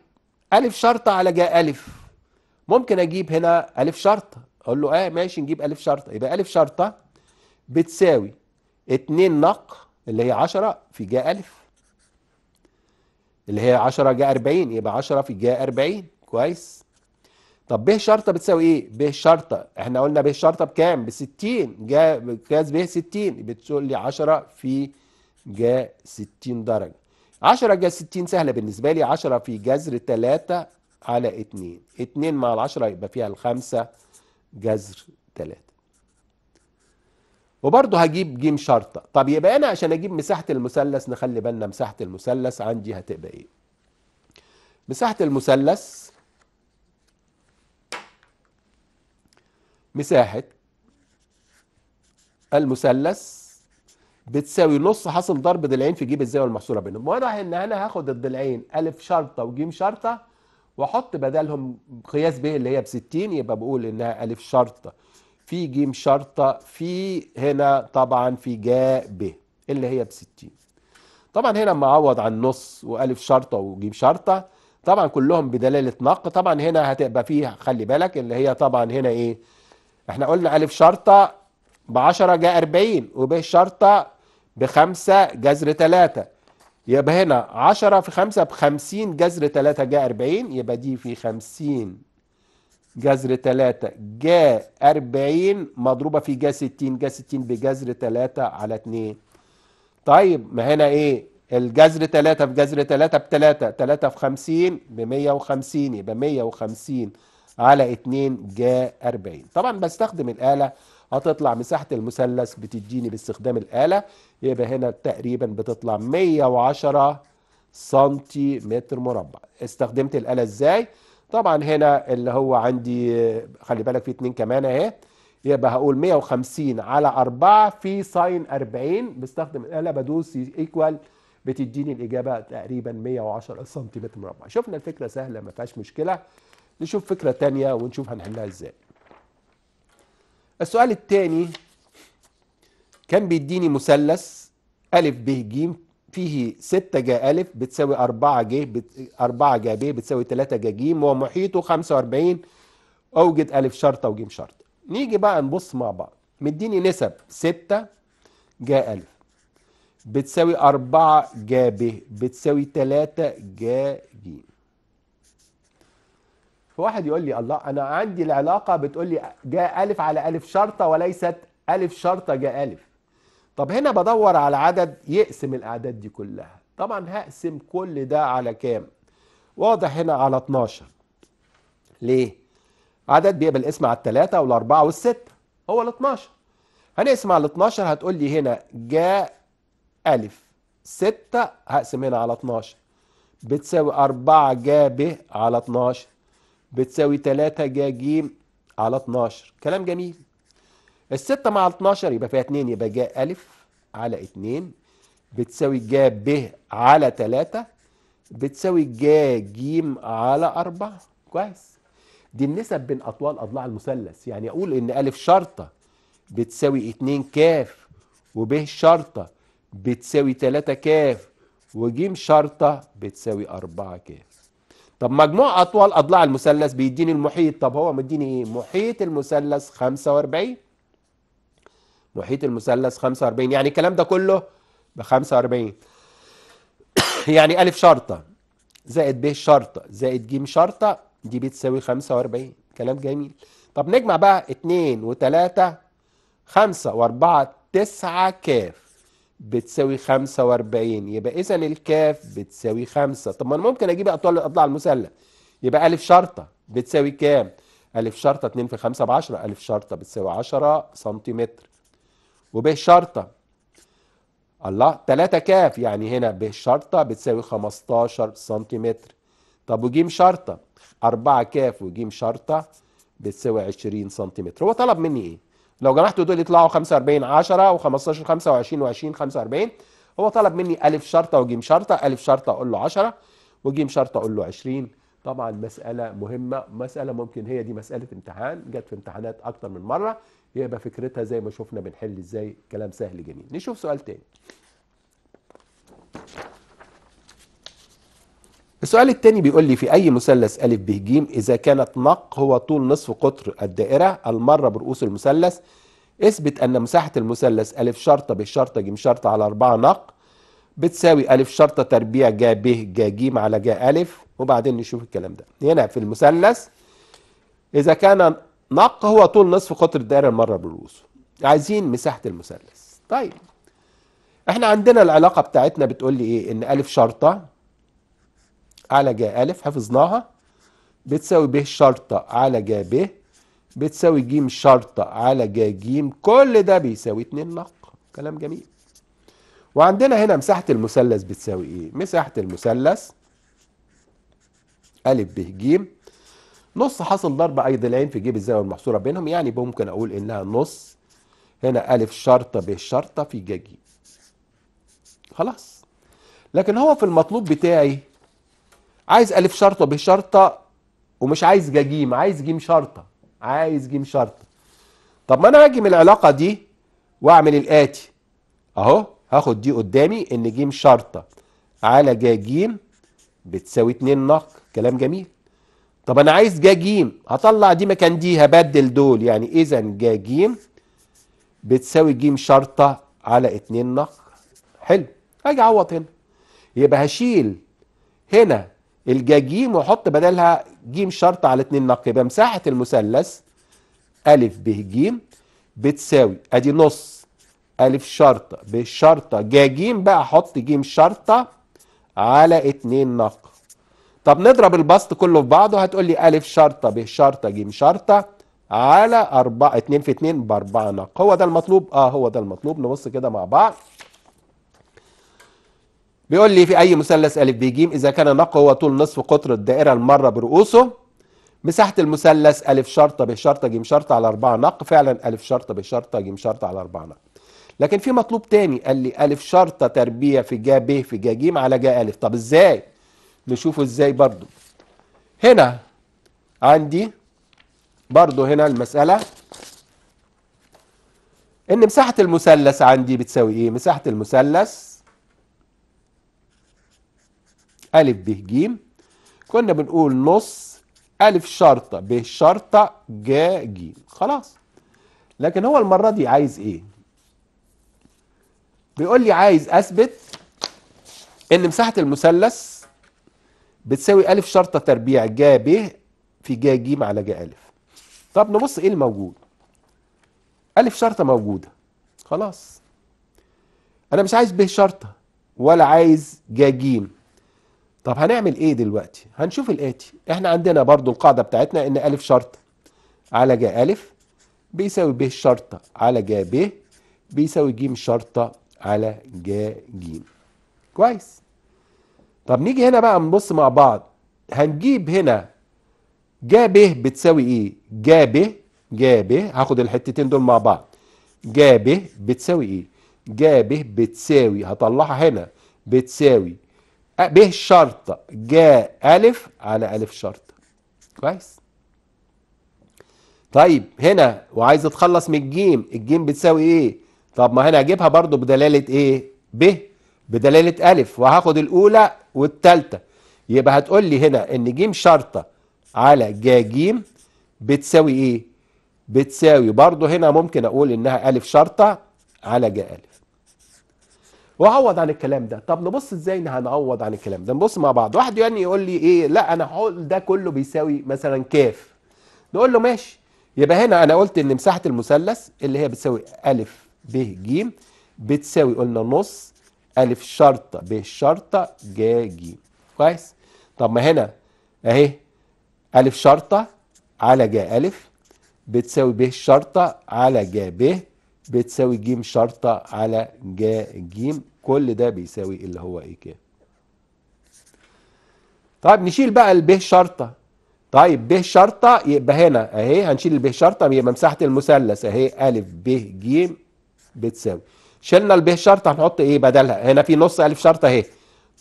الف شرطه على جا الف ممكن اجيب هنا الف شرطه اقول له اه ماشي نجيب الف شرطه يبقى الف شرطه بتساوي 2 نق اللي هي 10 في جا الف اللي هي 10 جا 40 يبقى 10 في جا 40 كويس طب ب شرطه بتساوي ايه ب شرطه احنا قلنا ب شرطه بكام ب 60 جا قياس ب 60 بتقول لي 10 في جا 60 درجه 10 جا 60 سهله بالنسبه لي 10 في جذر 3 على 2 2 مع ال 10 يبقى فيها 5 جذر 3 وبرضه هجيب جيم شرطة طب يبقى أنا عشان أجيب مساحة المثلث نخلي بالنا مساحة المثلث عندي هتبقى إيه مساحة المثلث مساحة المثلث بتساوي نص حاصل ضرب ضلعين في جيب الزاويه المحصوره بينهم واضح ان انا هاخد الضلعين الف شرطه وجيم شرطه واحط بدلهم قياس ب اللي هي ب 60 يبقى بقول انها الف شرطه في جيم شرطة في هنا طبعا في جاء ب اللي هي بستين طبعا هنا لما اعوض عن نص والف شرطة وجيم شرطة طبعا كلهم بدلالة نق طبعا هنا هتبقى فيها خلي بالك اللي هي طبعا هنا ايه احنا قلنا الف شرطة بعشرة جاء اربعين وب شرطة بخمسة جذر تلاتة يبقى هنا عشرة في خمسة بخمسين جذر تلاتة جاء اربعين يبقى دي في خمسين جذر 3 جا 40 مضروبة في جا 60 جا 60 بجذر 3 على 2 طيب ما هنا ايه الجذر 3 في جذر 3 ب 3 3 في 50 ب 150 يبقى 150 على 2 جا 40 طبعا بستخدم الآلة هتطلع مساحة المثلث بتديني باستخدام الآلة يبقى هنا تقريبا بتطلع 110 سنتيمتر مربع استخدمت الآلة ازاي؟ طبعا هنا اللي هو عندي خلي بالك في اتنين كمان اهي يبقى هقول 150 على 4 في ساين 40 بستخدم الاله بدوس ايكوال بتديني الاجابه تقريبا 110 سم مربع شفنا الفكره سهله ما فيهاش مشكله نشوف فكره ثانيه ونشوف هنحلها ازاي السؤال الثاني كان بيديني مثلث أ ب ج فيه 6 جا ألف بتساوي 4 ج 4 جا ب بتساوي 3 جا ج ومحيطه 45 أوجد ألف شرطة وجيم شرطة نيجي بقى نبص مع بعض مديني نسب 6 جا ألف بتساوي 4 جا ب بتساوي 3 جا ج فواحد يقول لي الله أنا عندي العلاقة بتقول لي جا ألف على ألف شرطة وليست ألف شرطة جا ألف طب هنا بدور على عدد يقسم الاعداد دي كلها طبعا هقسم كل ده على كام واضح هنا على 12 ليه عدد بيقبل اسم على الثلاثة والأربعة والستة هو ال 12 هنقسم على ال 12 هتقول لي هنا جاء ألف ستة هقسم هنا على 12 بتساوي أربعة جا ب على 12 بتساوي ثلاثة جا جيم على 12 كلام جميل الستة مع 12 يبقى فيها 2 يبقى جاء ألف على 2 بتساوي جا ب على 3 بتساوي جا ج على 4 كويس دي النسب بين أطوال أضلاع المثلث يعني أقول إن ألف شرطة بتساوي 2 كاف وب شرطة بتساوي 3 كاف وجيم شرطة بتساوي 4 كاف طب مجموع أطوال أضلاع المثلث بيديني المحيط طب هو مديني إيه؟ محيط المثلث 45 محيط المثلث 45 يعني الكلام ده كله ب 45 يعني ألف شرطة زائد ب شرطة زائد ج شرطة دي بتساوي 45 كلام جميل طب نجمع بقى 2 و3 5 و4 9 كاف بتساوي 45 يبقى اذا الكاف بتساوي 5 طب ما انا ممكن اجيب اطول أضلاع المثلث يبقى الف شرطه بتساوي كام؟ الف شرطه 2 في 5 ب 10 الف شرطه بتساوي 10 سنتيمتر وب شرطة الله 3 كاف يعني هنا ب شرطة بتساوي 15 سنتيمتر طب وجيم شرطة 4 كاف وجيم شرطة بتساوي 20 سنتيمتر هو طلب مني ايه؟ لو جمعتوا دول يطلعوا 45 10 و15 25 و20 45 هو طلب مني ألف شرطة وجيم شرطة ألف شرطة أقول له 10 وجيم شرطة أقول له 20 طبعا مسألة مهمة مسألة ممكن هي دي مسألة امتحان جت في امتحانات أكتر من مرة يبقى فكرتها زي ما شفنا بنحل ازاي كلام سهل جميل نشوف سؤال تاني السؤال التاني بيقول لي في أي مثلث أ ب ج إذا كانت نق هو طول نصف قطر الدائرة المرة برؤوس المثلث اثبت أن مساحة المثلث أ شرطة ب شرطة ج شرطة على 4 نق بتساوي أ شرطة تربيع ج ب ج ج على ج أ وبعدين نشوف الكلام ده هنا في المثلث إذا كان نق هو طول نصف قطر الدائرة المرة بالرؤوس عايزين مساحة المثلث طيب احنا عندنا العلاقة بتاعتنا بتقول لي ايه ان ألف شرطة على جا ألف حفظناها بتساوي ب شرطة على جا ب بتساوي ج شرطة على جا ج كل ده بيساوي 2 نق كلام جميل وعندنا هنا مساحة المثلث بتساوي ايه مساحة المثلث أ ب ج نص حاصل ضرب أي ضلعين في جيب الزاوية المحصورة بينهم يعني ممكن أقول إنها نص هنا ألف شرطة ب شرطة في ج ج خلاص لكن هو في المطلوب بتاعي عايز ألف شرطة ب شرطة ومش عايز ج ج عايز ج شرطة عايز ج شرطة طب ما أنا هاجي من العلاقة دي وأعمل الآتي أهو هاخد دي قدامي إن ج شرطة على ج ج بتساوي 2 نق كلام جميل طب انا عايز جا جيم هطلع دي مكان دي هبدل دول يعني اذا جا جيم بتساوي جيم شرطه على اتنين نق حلو اجي اعوض هنا يبقى هشيل هنا ج واحط بدلها جيم شرطه على اتنين نق يبقى مساحه المثلث ا ب ج بتساوي ادي نص ا شرطه ب شرطه جا ج بقى احط جيم شرطه على اتنين نق طب نضرب البسط كله في بعضه هتقول لي أ شرطة ب شرطة ج شرطة على أربعة 2 في 2 ب 4 نق هو ده المطلوب اه هو ده المطلوب نبص كده مع بعض بيقول لي في اي مثلث ا ب ج اذا كان نق هو طول نصف قطر الدائره المره برؤوسه مساحه المثلث أ شرطه ب شرطه ج شرطه على 4 نق فعلا أ شرطه ب شرطه ج شرطه على 4 نق لكن في مطلوب تاني قال لي أ شرطه تربيع في جا ب في ج ج على جا أ طب ازاي نشوفه ازاي برضو هنا عندي برضو هنا المسألة ان مساحة المثلث عندي بتساوي ايه مساحة المثلث ألف ب ج كنا بنقول نص ألف شرطة ب شرطة ج ج خلاص لكن هو المرة دي عايز ايه بيقول لي عايز اثبت ان مساحة المثلث بتساوي ألف شرطة تربيع جا ب في جا ج على جا ألف طب نبص إيه الموجود ألف شرطة موجودة خلاص أنا مش عايز ب شرطة ولا عايز جا ج طب هنعمل إيه دلوقتي هنشوف الآتي إحنا عندنا برضو القاعدة بتاعتنا إن ألف شرطة على جا ألف بيساوي ب شرطة على جا ب بيساوي ج شرطة على جا ج كويس طب نيجي هنا بقى نبص مع بعض هنجيب هنا جا ب بتساوي ايه جا ب جا ب هاخد الحتتين دول مع بعض جا ب بتساوي ايه جا ب بتساوي هطلعها هنا بتساوي ب شرطه جا الف على الف شرطه كويس طيب هنا وعايز اتخلص من الجيم الجيم بتساوي ايه طب ما هنا اجيبها برضو بدلاله ايه ب بدلالة ألف وهاخد الأولى والتالتة يبقى هتقول لي هنا إن جيم شرطة على جا جيم بتساوي إيه؟ بتساوي برضه هنا ممكن أقول إنها ألف شرطة على جا ألف وعوض عن الكلام ده طب نبص ازاي ان هنعوض عن الكلام ده نبص مع بعض واحد يعني يقول لي ايه لا انا هقول ده كله بيساوي مثلا كاف نقول له ماشي يبقى هنا انا قلت ان مساحه المثلث اللي هي بتساوي ا ب ج بتساوي قلنا نص ألف شرطة ب شرطة جا جيم كويس طب ما هنا أهي ألف شرطة على جا ألف بتساوي ب شرطة على جا ب بتساوي جيم شرطة على جا جيم كل ده بيساوي اللي هو إيه كام طيب نشيل بقى ب شرطة طيب ب شرطة يبقى هنا أهي هنشيل ب شرطة يبقى مساحة المثلث أهي أ ب ج بتساوي شلنا الب شرط هنحط ايه بدلها هنا في نص الف شرط اهي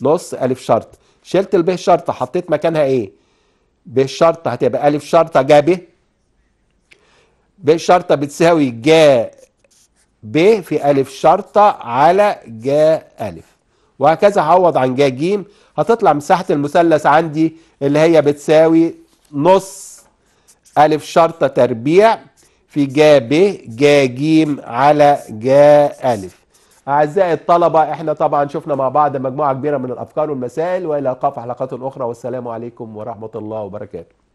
نص الف شرط شلت الب شرط حطيت مكانها ايه ب شرط هتبقى الف شرط جا ب ب شرط بتساوي جا ب في الف شرطه على جا الف وهكذا هعوض عن جا ج هتطلع مساحه المثلث عندي اللي هي بتساوي نص الف شرطه تربيع في جا ب جا ج على جا ألف أعزائي الطلبة احنا طبعا شفنا مع بعض مجموعة كبيرة من الأفكار والمسائل وإلى القاء في حلقات أخرى والسلام عليكم ورحمة الله وبركاته